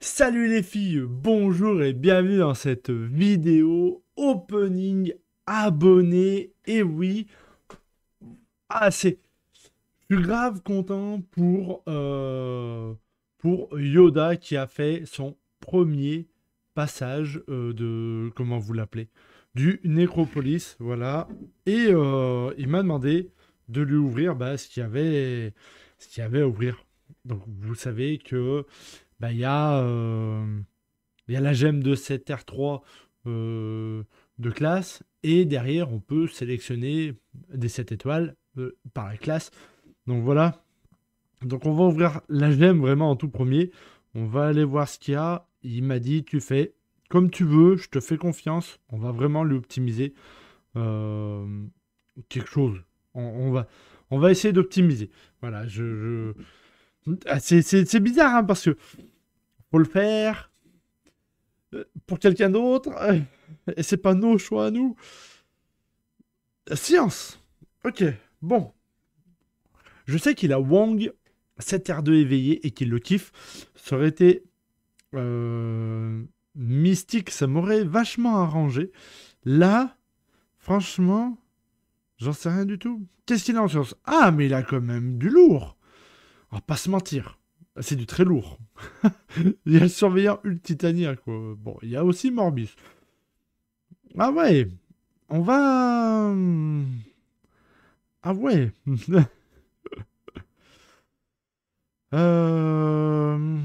Salut les filles, bonjour et bienvenue dans cette vidéo opening abonné. Et oui, assez je suis grave content pour euh, pour Yoda qui a fait son premier passage euh, de comment vous l'appelez du Nécropolis, voilà. Et euh, il m'a demandé de lui ouvrir bah, ce qu'il y avait ce qu'il y avait à ouvrir. Donc vous savez que bah, il y, a, euh, y a la gemme de cette R3 euh, de classe, et derrière, on peut sélectionner des 7 étoiles euh, par la classe. Donc voilà. Donc on va ouvrir la gemme vraiment en tout premier. On va aller voir ce qu'il y a. Il m'a dit, tu fais comme tu veux, je te fais confiance. On va vraiment lui optimiser quelque chose. On, va, on va essayer d'optimiser. Voilà, je... Ah, c'est bizarre hein, parce que le faire euh, pour quelqu'un d'autre, et c'est pas nos choix à nous. Science. Ok, bon. Je sais qu'il a Wang, 7R2 éveillé, et qu'il le kiffe. Ça aurait été euh, mystique, ça m'aurait vachement arrangé. Là, franchement, j'en sais rien du tout. Qu'est-ce qu'il a en science Ah, mais il a quand même du lourd. On va pas se mentir. Ah, c'est du très lourd. il y a le surveillant ultitanien quoi. Bon, il y a aussi Morbis. Ah ouais On va... Hum, ah ouais euh,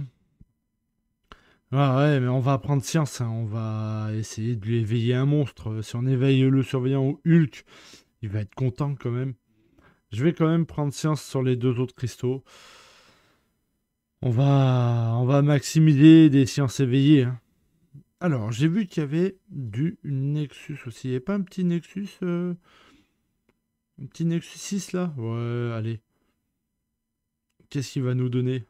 Ah ouais, mais on va prendre science, hein. on va essayer de lui éveiller un monstre. Si on éveille le surveillant ou Hulk, il va être content quand même. Je vais quand même prendre science sur les deux autres cristaux. On va, on va maximiser des sciences éveillées. Hein. Alors, j'ai vu qu'il y avait du Nexus aussi. Il n'y a pas un petit Nexus euh, Un petit Nexus 6 là Ouais, allez. Qu'est-ce qu'il va nous donner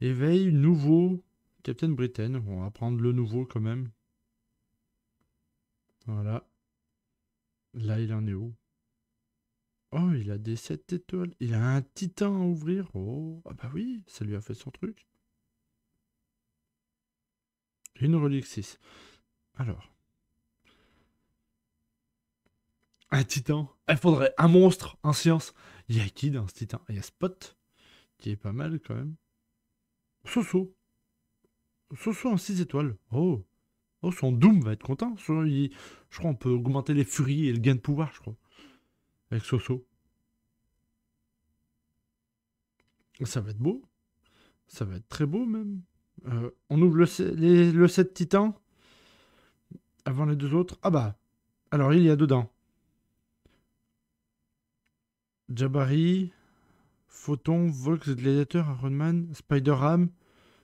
Éveil nouveau Captain Britain. On va prendre le nouveau quand même. Voilà. Là, il en est où Oh, il a des 7 étoiles. Il a un titan à ouvrir. Oh, ah bah oui, ça lui a fait son truc. Une relique 6. Alors. Un titan. Il faudrait un monstre en science. Il y a qui dans ce titan Il y a Spot, qui est pas mal quand même. Soso. Soso en 6 étoiles. Oh. Oh, son Doom va être content. Je crois qu'on peut augmenter les furies et le gain de pouvoir, je crois. Avec Soso. Ça va être beau. Ça va être très beau même. Euh, on ouvre le, le 7 titan. Avant les deux autres. Ah bah. Alors il y a dedans. Jabari. Photon, Vox Gladiator, Ironman, Spider-Ham,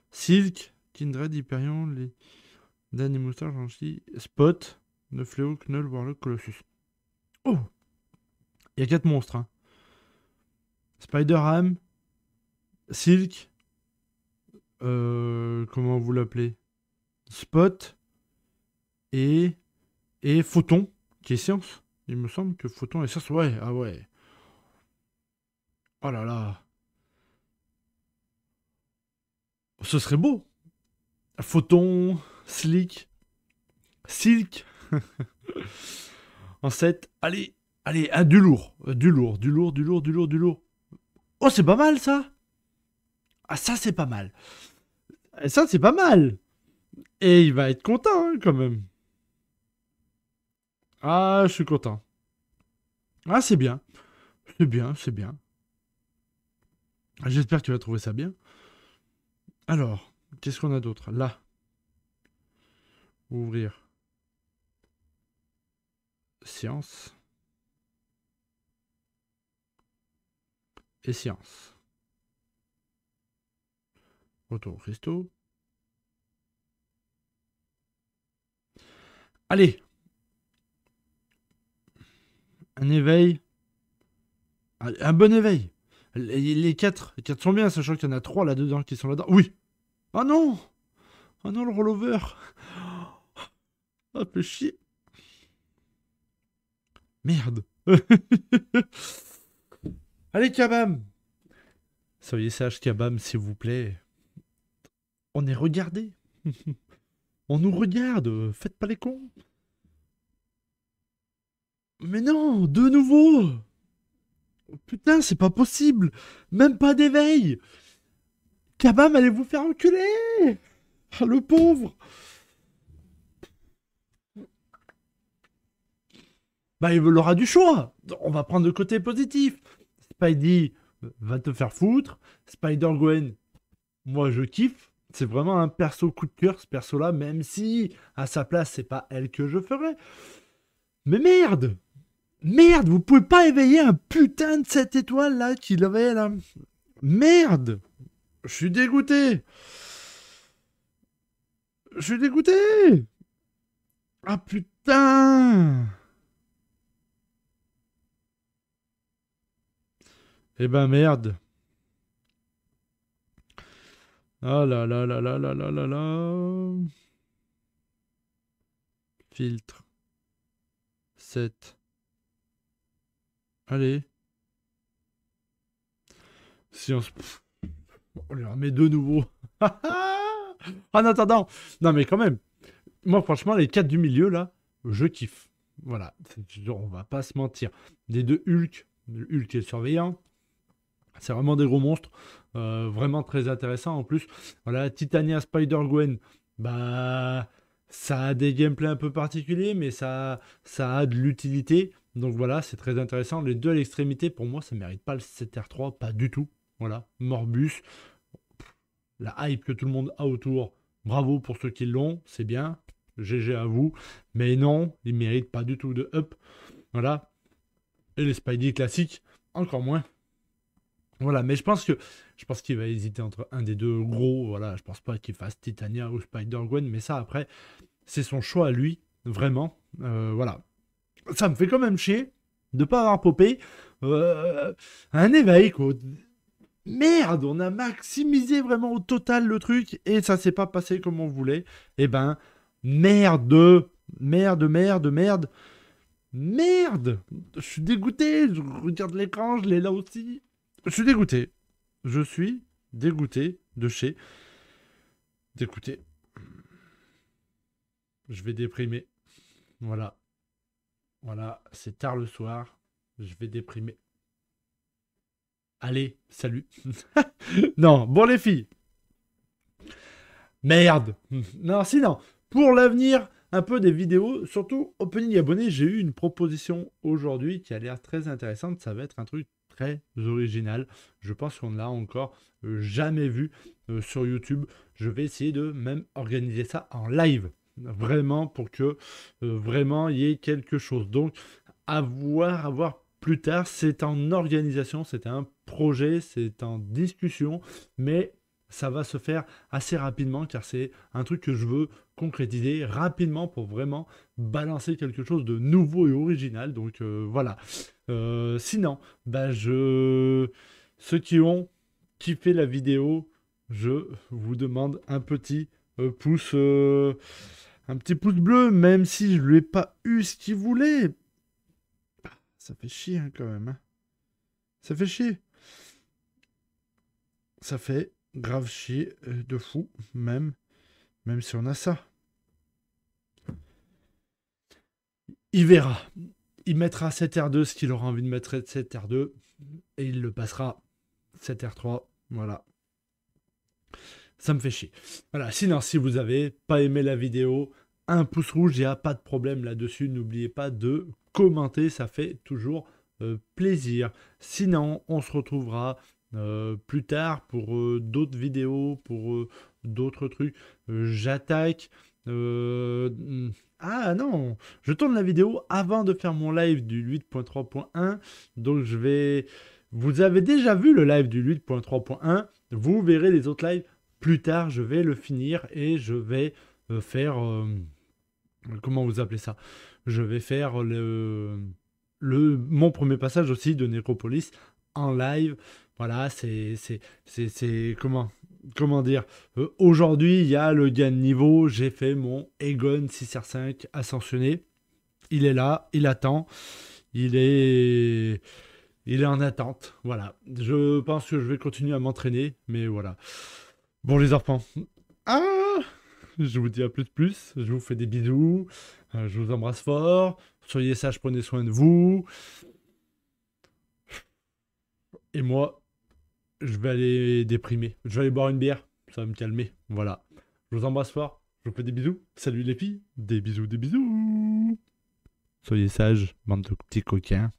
Silk, Kindred, Hyperion, les... Dan Moustache, Spot, Le Fléau, Knull, Warlock, Colossus. Oh il y a quatre monstres. Hein. Spider-Ham, Silk, euh, comment vous l'appelez Spot et, et Photon, qui est science. Il me semble que Photon est science. Ouais, ah ouais. Oh là là. Ce serait beau. Photon, Slick, Silk. en 7, allez Allez, ah, du lourd, euh, du lourd, du lourd, du lourd, du lourd, du lourd. Oh, c'est pas mal ça Ah, ça c'est pas mal. Ça c'est pas mal. Et il va être content hein, quand même. Ah, je suis content. Ah, c'est bien. C'est bien, c'est bien. J'espère que tu vas trouver ça bien. Alors, qu'est-ce qu'on a d'autre Là. Ouvrir. Science. et science. Retour au Allez Un éveil. Un bon éveil. Les, quatre, les quatre sont bien, sachant qu'il y en a trois là-dedans qui sont là-dedans. Oui Ah non Ah non, le rollover Ah, peu chier Merde Allez, Kabam Soyez sage, Kabam, s'il vous plaît. On est regardé. On nous regarde. Faites pas les cons. Mais non, de nouveau Putain, c'est pas possible Même pas d'éveil Kabam, allez vous faire enculer ah, Le pauvre Bah, il aura du choix On va prendre le côté positif Spidey euh, va te faire foutre. Spider-Gwen, moi je kiffe. C'est vraiment un perso coup de cœur, ce perso-là, même si à sa place, c'est pas elle que je ferais. Mais merde Merde, vous pouvez pas éveiller un putain de cette étoile là qui l'avait là. Merde Je suis dégoûté Je suis dégoûté Ah putain Eh ben merde. Ah là là là là là là là là. Filtre. 7. Allez. Si on se... On les remet de nouveau. en attendant. Non mais quand même. Moi franchement, les quatre du milieu là, je kiffe. Voilà. On va pas se mentir. Les deux Hulk. Hulk est le surveillant. C'est vraiment des gros monstres, euh, vraiment très intéressant. en plus. Voilà, Titania Spider-Gwen, bah ça a des gameplays un peu particuliers, mais ça, ça a de l'utilité. Donc voilà, c'est très intéressant. Les deux à l'extrémité, pour moi, ça ne mérite pas le 7R3, pas du tout. Voilà, Morbus, la hype que tout le monde a autour, bravo pour ceux qui l'ont, c'est bien, GG à vous. Mais non, il ne mérite pas du tout de up. Voilà. Et les Spidey classiques, encore moins. Voilà, mais je pense que je pense qu'il va hésiter entre un des deux gros. Voilà, je pense pas qu'il fasse Titania ou Spider-Gwen, mais ça après, c'est son choix à lui, vraiment. Euh, voilà. Ça me fait quand même chier de pas avoir popé euh, un éveil, quoi. Merde, on a maximisé vraiment au total le truc et ça s'est pas passé comme on voulait. Eh ben, merde, merde, merde, merde, merde. Je suis dégoûté, je regarde l'écran, je l'ai là aussi. Je suis dégoûté. Je suis dégoûté de chez. D'écouter. Je vais déprimer. Voilà. Voilà, c'est tard le soir. Je vais déprimer. Allez, salut. non, bon les filles. Merde. Non, sinon, pour l'avenir, un peu des vidéos, surtout opening abonné, j'ai eu une proposition aujourd'hui qui a l'air très intéressante. Ça va être un truc très original. Je pense qu'on ne l'a encore euh, jamais vu euh, sur YouTube. Je vais essayer de même organiser ça en live. Vraiment pour que euh, vraiment il y ait quelque chose. Donc à voir, à voir plus tard. C'est en organisation, c'est un projet, c'est en discussion, mais ça va se faire assez rapidement car c'est un truc que je veux concrétiser rapidement pour vraiment balancer quelque chose de nouveau et original. Donc voilà. Euh, sinon, bah je... ceux qui ont kiffé la vidéo, je vous demande un petit euh, pouce, euh, un petit pouce bleu, même si je lui ai pas eu ce qu'il voulait. Ça fait chier hein, quand même. Hein. Ça fait chier. Ça fait grave chier de fou, même, même si on a ça. Il verra il mettra 7R2 ce qu'il aura envie de mettre 7R2 et il le passera 7R3. Voilà. Ça me fait chier. Voilà, sinon, si vous avez pas aimé la vidéo, un pouce rouge, il n'y a pas de problème là-dessus. N'oubliez pas de commenter, ça fait toujours euh, plaisir. Sinon, on se retrouvera euh, plus tard pour euh, d'autres vidéos, pour d'autres trucs. J'attaque. Euh, hmm. Ah non, je tourne la vidéo avant de faire mon live du 8.3.1. Donc je vais... Vous avez déjà vu le live du 8.3.1. Vous verrez les autres lives plus tard. Je vais le finir et je vais euh, faire... Euh, comment vous appelez ça Je vais faire le... le... mon premier passage aussi de Necropolis en live. Voilà, C'est... C'est... Comment comment dire, euh, aujourd'hui, il y a le gain de niveau, j'ai fait mon Egon 6R5 ascensionné. Il est là, il attend, il est il est en attente. Voilà. Je pense que je vais continuer à m'entraîner, mais voilà. Bon les enfants. Ah je vous dis à plus de plus, je vous fais des bisous, euh, je vous embrasse fort, soyez sages, prenez soin de vous. Et moi, je vais aller déprimer. Je vais aller boire une bière. Ça va me calmer. Voilà. Je vous embrasse fort. Je vous fais des bisous. Salut les filles. Des bisous, des bisous. Soyez sages, bande de petits coquins.